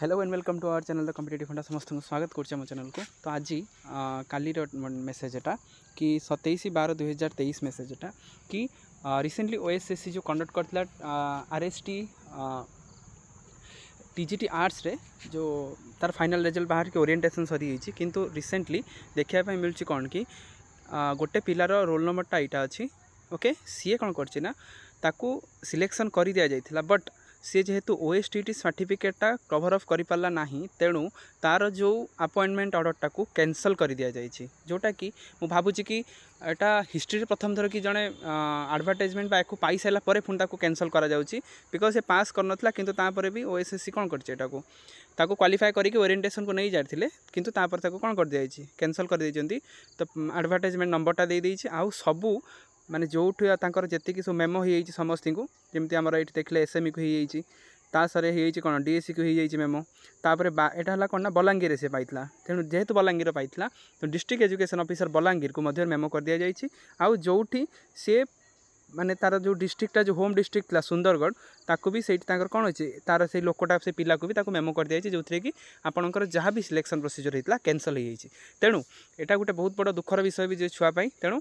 hello when welcome to our channel competitive হন্ডা সমস্ত স্বাগত করছি আমার চ্যানেলকে তো আজ কালির মেসেজ এটা কি সতেইশ বার দুই হাজার তেইশ মেসেজ এটা কি রিসেন্টলি ওএসএসসি যে কন্ডক্ট করলা আরএসটি टीजीटी आर्ट्स रे जो तार फाइनल रिजल्ट बाहर की ओरिएंटेशन सरी जाइए किंतु रिसेंटली देखा मिलूँ कौन कि गोटे पिलार रोल नंबरटा यहाँ अच्छी ओके सीए कौन करना ताकू सिलेक्शन कर दि जाता बट সি যেহেতু ওএসটিটি সার্টিফিকেটটা কভর অফ করিপারা না তেণু তার যে আপয়েন্টমেন্ট অর্ডরটা ক্যানসেল করে দিয়া যাই যেটা কি মু ভাবুছি কি এটা হিস্ট্রি প্রথম থর কি জনে আডভার্টাইজমেন্ট বা একু পাই সারা পরে পুঁ তাকে ক্যানসেল করা যাচ্ছে বিকজ সে পাস করনলা কিন্তু তাপরে বি ওএসএসসি কোণ করছে এটা তাকে কোয়ালিফাই করিকি ওরিয়েন্টেসন কু নিয়ে যাইলে কিন্তু তাপরে তাকে কোণ করে দিয়েছি ক্যানসেল করে দিয়েছেন তো আডভার্টাইজমেন্ট নম্বরটা দিয়ে দিয়েছি আউ সবু ମାନେ ଯେଉଁଠୁ ତାଙ୍କର ଯେତିକି ସବୁ ମେମୋ ହୋଇଯାଇଛି ସମସ୍ତଙ୍କୁ ଯେମିତି ଆମର ଏଇଠି ଦେଖିଲେ ଏସ୍ଏମ୍ଇକୁ ହୋଇଯାଇଛି ତା ସରେ ହୋଇଯାଇଛି କ'ଣ ଡିଏସ୍ସିକୁ ହୋଇଯାଇଛି ମେମୋ ତାପରେ ଏଇଟା ହେଲା କ'ଣ ନା ବଲାଙ୍ଗୀରରେ ସେ ପାଇଥିଲା ତେଣୁ ଯେହେତୁ ବଲାଙ୍ଗୀର ପାଇଥିଲା ତ ଡିଷ୍ଟ୍ରିକ୍ଟ ଏଜୁକେସନ୍ ଅଫିସର ବଲାଙ୍ଗୀରକୁ ମଧ୍ୟ ମେମୋ କରିଦିଆଯାଇଛି ଆଉ ଯେଉଁଠି ସିଏ ମାନେ ତା'ର ଯେଉଁ ଡିଷ୍ଟ୍ରିକ୍ଟଟା ଯେଉଁ ହୋମ୍ ଡିଷ୍ଟ୍ରିକ୍ଟ ଥିଲା ସୁନ୍ଦରଗଡ଼ ତାକୁ ବି ସେଇଠି ତାଙ୍କର କ'ଣ ଅଛି ତା'ର ସେଇ ଲୋକଟା ସେ ପିଲାକୁ ବି ତାକୁ ମେମୋ କରିଦିଆଯାଇଛି ଯେଉଁଥିରେ କି ଆପଣଙ୍କର ଯାହା ବି ସିଲେକ୍ସନ୍ ପ୍ରୋସିଜର ହେଇଥିଲା କ୍ୟାନସଲ୍ ହେଇଯାଇଛି ତେଣୁ ଏଇଟା ଗୋଟେ ବହୁତ ବଡ଼ ଦୁଃଖର ବିଷୟ ବି ଯେ ଛୁଆ ପାଇଁ ତେଣୁ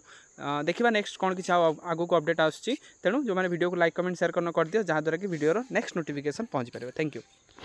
ଦେଖିବା ନେକ୍ସଟ କ'ଣ କିଛି ଆଗକୁ ଅପଡ଼େଟ୍ ଆସୁଛି ତେଣୁ ଯେଉଁମାନେ ଭିଡ଼ିଓକୁ ଲାଇକ୍ କମେଣ୍ଟ ସେୟାର କରିଦିଅ ଯାହାଦ୍ୱାରା କି ଭିଡ଼ିଓର ନେକ୍ସଟ ନୋଟିଫିକେସନ୍ ପହଞ୍ଚିପାରିବ ଥ୍ୟାଙ୍କ ୟୁ